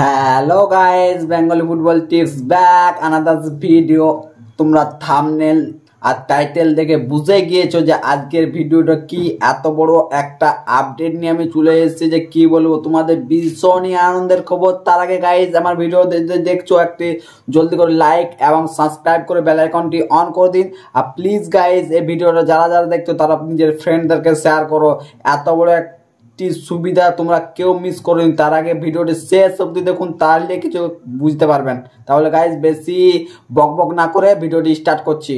hello guys Bengali football tips back another video তোমরা thumbnail আর title দেখে বুঝে গিয়েছো যে আজকের ভিডিওটা কি এত বড় একটা আপডেট নিয়ে আমি চলে এসেছি যে কি বলবো তোমাদের ভীষণই আনন্দের খবর তার আগে গাইজ আমার ভিডিও দেখছো একটি জলদি করে লাইক এবং সাবস্ক্রাইব করে বেল আইকনটি অন করে দিন আর প্লিজ গাইজ এই ভিডিওটা যারা যারা দেখছো তারা নিজের ফ্রেন্ডদেরকে শেয়ার করো এত বড় একটা একটি সুবিধা তোমরা কেউ মিস নি তার আগে ভিডিওটি শেষ অবধি দেখুন তাহলে কিছু বুঝতে পারবেন তাহলে গাইজ বেশি বক বক না করে ভিডিওটি স্টার্ট করছি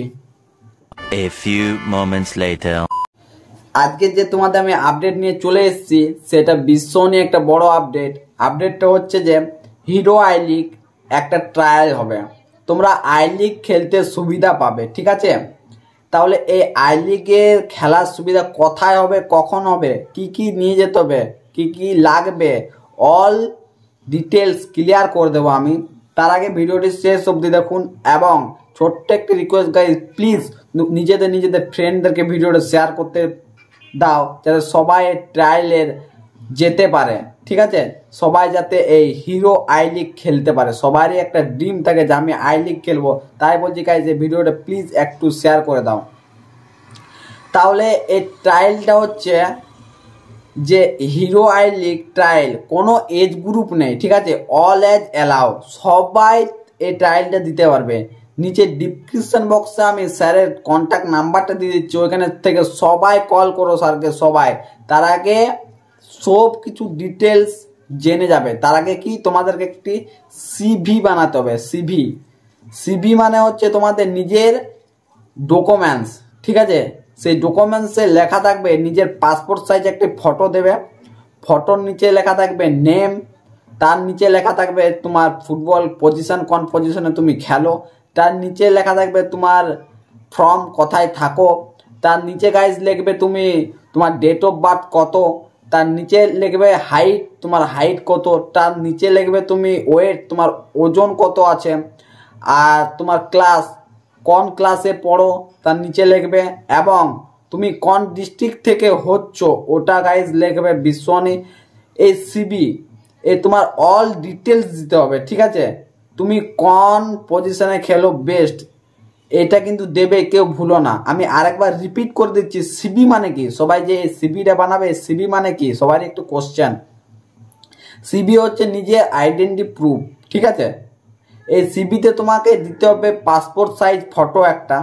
আজকে যে তোমাদের আমি আপডেট নিয়ে চলে এসেছি সেটা বিশ্ব নিয়ে একটা বড় আপডেট আপডেটটা হচ্ছে যে হিরো আই লিগ একটা ট্রায়াল হবে তোমরা আই লিগ খেলতে সুবিধা পাবে ঠিক আছে তাহলে এই আই লিগের খেলার সুবিধা কোথায় হবে কখন হবে কি কি নিয়ে যেতে হবে কি কি লাগবে অল ডিটেলস ক্লিয়ার করে দেবো আমি তার আগে ভিডিওটি শেষ অবধি দেখুন এবং ছোট্ট একটি রিকোয়েস্ট গাইজ প্লিজ নিজেদের নিজেদের ফ্রেন্ডদেরকে ভিডিওটা শেয়ার করতে দাও যাতে সবাই ট্রায়ালের যেতে পারে ঠিক আছে সবাই যাতে এই হিরো আই লিগ খেলতে পারে সবারই একটা ড্রিম থাকে যে আমি আই লিগ খেলবো তাই বলছি কাজ যে ভিডিওটা প্লিজ একটু শেয়ার করে দাও তাহলে এই ট্রায়ালটা হচ্ছে যে হিরো আই লিগ ট্রায়াল কোনো এজ গ্রুপ নেই ঠিক আছে অল এজ অ্যালাউ সবাই এই ট্রায়ালটা দিতে পারবে নিচে ডিসক্রিপশন বক্সে আমি স্যারের কন্ট্যাক্ট নাম্বারটা দিয়ে দিচ্ছি ওইখানের থেকে সবাই কল করো স্যারকে সবাই তার আগে সব কিছু ডিটেলস জেনে যাবে তার আগে কি তোমাদেরকে একটি সিভি বানাতে হবে সিভি সিভি মানে হচ্ছে তোমাদের নিজের ডকুমেন্টস ঠিক আছে সেই ডকুমেন্টসে লেখা থাকবে নিজের পাসপোর্ট সাইজ একটি ফটো দেবে ফটোর নিচে লেখা থাকবে নেম তার নিচে লেখা থাকবে তোমার ফুটবল পজিশন কোন পজিশনে তুমি খেলো তার নিচে লেখা থাকবে তোমার ফর্ম কোথায় থাকো তার নিচে গাইজ লিখবে তুমি তোমার ডেট অফ বার্থ কত তার নিচে লিখবে হাইট তোমার হাইট কত তার নিচে লিখবে তুমি ওয়েট তোমার ওজন কত আছে আর তোমার ক্লাস কোন ক্লাসে পড়ো তার নিচে লিখবে এবং তুমি কোন ডিস্ট্রিক্ট থেকে হচ্ছ ওটা গাইজ লিখবে বিশ্বনি এই সিবি এ তোমার অল ডিটেলস দিতে হবে ঠিক আছে তুমি কোন পজিশনে খেলো বেস্ট এটা কিন্তু দেবে কেউ ভুলো না আমি আরেকবার রিপিট করে দিচ্ছি সিবি মানে কি সবাই যে সিবিটা বানাবে সিবি মানে কি সবারই একটু কোশ্চেন সিবি হচ্ছে নিজের আইডেন্টি প্রুফ ঠিক আছে এই সিবিতে তোমাকে দিতে হবে পাসপোর্ট সাইজ ফটো একটা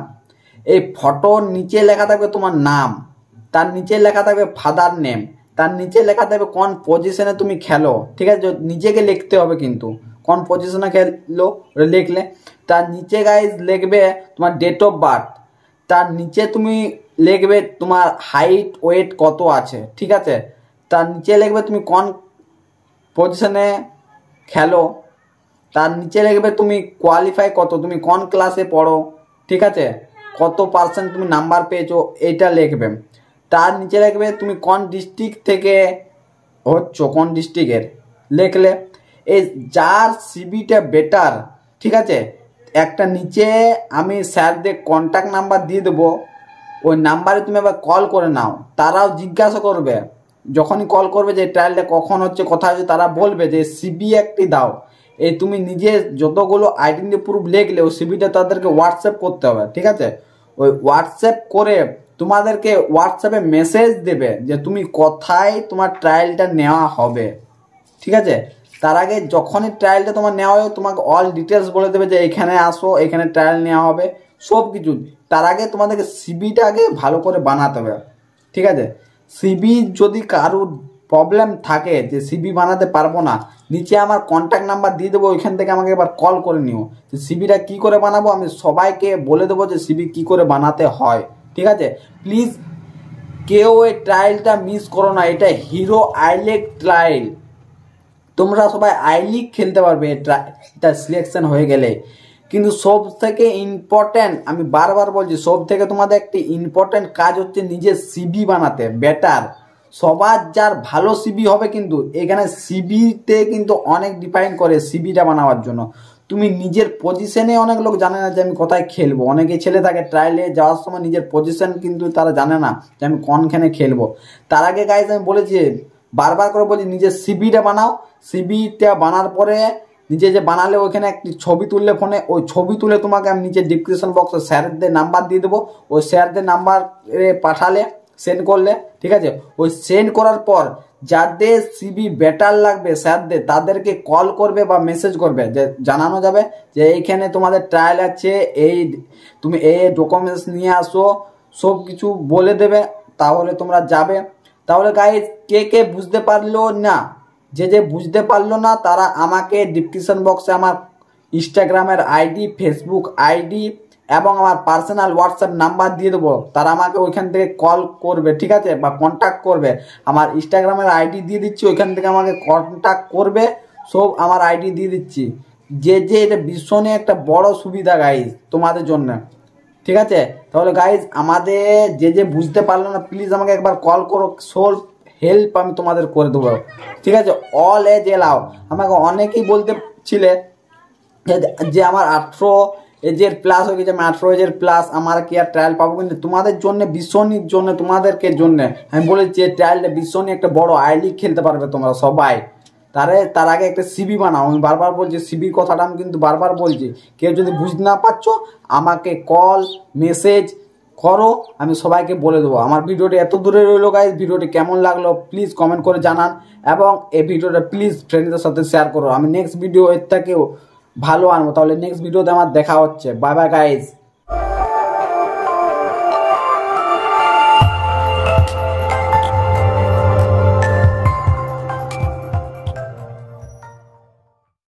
এই ফটোর নিচে লেখা থাকবে তোমার নাম তার নিচে লেখা থাকবে ফাদার নেম তার নিচে লেখা থাকবে কোন পজিশনে তুমি খেলো ঠিক আছে নিজেকে লিখতে হবে কিন্তু কোন পজিশনে খেললো লিখলে তার নিচে গাইজ লিখবে তোমার ডেট অফ বার্থ তার নিচে তুমি লিখবে তোমার হাইট ওয়েট কত আছে ঠিক আছে তার নিচে লিখবে তুমি কোন পজিশনে খেলো তার নিচে লিখবে তুমি কোয়ালিফাই কত তুমি কোন ক্লাসে পড়ো ঠিক আছে কত পার্সেন্ট তুমি নাম্বার পেয়েছো এটা লিখবে তার নিচে লিখবে তুমি কোন ডিস্ট্রিক্ট থেকে হচ্ছ কোন ডিস্ট্রিক্টের লিখলে এই যার সিবিটা বেটার ঠিক আছে একটা নিচে আমি স্যারদের কন্ট্যাক্ট নাম্বার দিয়ে দেবো ওই নাম্বারে তুমি আবার কল করে নাও তারাও জিজ্ঞাসা করবে যখনই কল করবে যে ট্রায়ালটা কখন হচ্ছে কোথায় হচ্ছে তারা বলবে যে সিবি একটি দাও এই তুমি নিজে যতগুলো আইডেন্টি প্রুফ লেখলে ওই সিবিটা তাদেরকে হোয়াটসঅ্যাপ করতে হবে ঠিক আছে ওই হোয়াটসঅ্যাপ করে তোমাদেরকে হোয়াটসঅ্যাপে মেসেজ দেবে যে তুমি কোথায় তোমার ট্রায়ালটা নেওয়া হবে ঠিক আছে তার আগে যখনই ট্রায়ালটা তোমার নেওয়া হয় তোমাকে অল ডিটেলস বলে দেবে যে এখানে আসো এখানে ট্রায়াল নেওয়া হবে সব কিছু তার আগে তোমাদেরকে সিবিটা আগে ভালো করে বানাতে হবে ঠিক আছে সিবি যদি কারুর প্রবলেম থাকে যে সিবি বানাতে পারবো না নিচে আমার কন্ট্যাক্ট নাম্বার দিয়ে দেবো ওইখান থেকে আমাকে এবার কল করে নিও যে সিবিটা কী করে বানাবো আমি সবাইকে বলে দেবো যে সিবি কী করে বানাতে হয় ঠিক আছে প্লিজ কেউ এই ট্রায়ালটা মিস করো না এটা হিরো আইলেক ট্রায়াল তোমরা সবাই আই লিগ খেলতে পারবে এটা সিলেকশন হয়ে গেলে কিন্তু সব থেকে ইম্পর্ট্যান্ট আমি বারবার বলছি সব থেকে তোমাদের একটি ইম্পর্ট্যান্ট কাজ হচ্ছে নিজের সিবি বানাতে বেটার সবার যার ভালো সিবি হবে কিন্তু এখানে সিবিতে কিন্তু অনেক ডিপেন্ড করে সিবিটা বানাবার জন্য তুমি নিজের পজিশনে অনেক লোক জানে না যে আমি কোথায় খেলবো অনেকে ছেলে থাকে ট্রায়ালে যাওয়ার সময় নিজের পজিশন কিন্তু তারা জানে না যে আমি কনখানে খেলবো তার আগে গাইজ আমি বলেছি বারবার করে বলছি নিজের সিবিটা বানাও সিবিটা বানার পরে নিজে যে বানালে ওইখানে একটি ছবি তুললে ফোনে ওই ছবি তুলে তোমাকে আমি নিজের ডিসক্রিপশন বক্সে স্যারদের নাম্বার দিয়ে দেবো ওই স্যারদের নাম্বারে পাঠালে সেন্ড করলে ঠিক আছে ওই সেন্ড করার পর যাদের সিবি বেটার লাগবে স্যারদের তাদেরকে কল করবে বা মেসেজ করবে যে জানানো যাবে যে এইখানে তোমাদের ট্রায়াল আছে এই তুমি এই ডকুমেন্টস নিয়ে আসো সব কিছু বলে দেবে তাহলে তোমরা যাবে তাহলে গাইজ কে কে বুঝতে পারলো না যে যে বুঝতে পারলো না তারা আমাকে ডিসক্রিপশন বক্সে আমার ইনস্টাগ্রামের আইডি ফেসবুক আইডি এবং আমার পার্সোনাল হোয়াটসঅ্যাপ নাম্বার দিয়ে দেবো তারা আমাকে ওইখান থেকে কল করবে ঠিক আছে বা কন্ট্যাক্ট করবে আমার ইনস্টাগ্রামের আইডি দিয়ে দিচ্ছি ওইখান থেকে আমাকে কন্ট্যাক্ট করবে সব আমার আইডি দিয়ে দিচ্ছি যে যে এটা ভীষণই একটা বড় সুবিধা গাইজ তোমাদের জন্য ঠিক আছে তাহলে গাইজ আমাদের যে যে বুঝতে পারলো না প্লিজ আমাকে একবার কল করো সোল হেল্প আমি তোমাদের করে দেবো ঠিক আছে অল এজ এলাও আমাকে অনেকেই বলতে ছিলে যে আমার আঠেরো এজের প্লাস হয়ে গেছে আমি আঠেরো এজের প্লাস আমার কি আর ট্রায়াল পাবো কিন্তু তোমাদের জন্য ভীষণই জন্য তোমাদেরকে জন্য আমি বলেছি যে ট্রায়ালটা ভীষণই একটা বড় লিগ খেলতে পারবে তোমরা সবাই তারে তার আগে একটা সিবি বানাও আমি বারবার বলছি সিবির কথাটা আমি কিন্তু বারবার বলছি কেউ যদি বুঝতে না পারছো আমাকে কল মেসেজ করো আমি সবাইকে বলে দেবো আমার ভিডিওটি এত দূরে রইলো গাইজ ভিডিওটি কেমন লাগলো প্লিজ কমেন্ট করে জানান এবং এই ভিডিওটা প্লিজ ফ্রেন্ডদের সাথে শেয়ার করো আমি নেক্সট ভিডিও এর থেকেও ভালো আনবো তাহলে নেক্সট ভিডিওতে আমার দেখা হচ্ছে বাই বাই গাইজ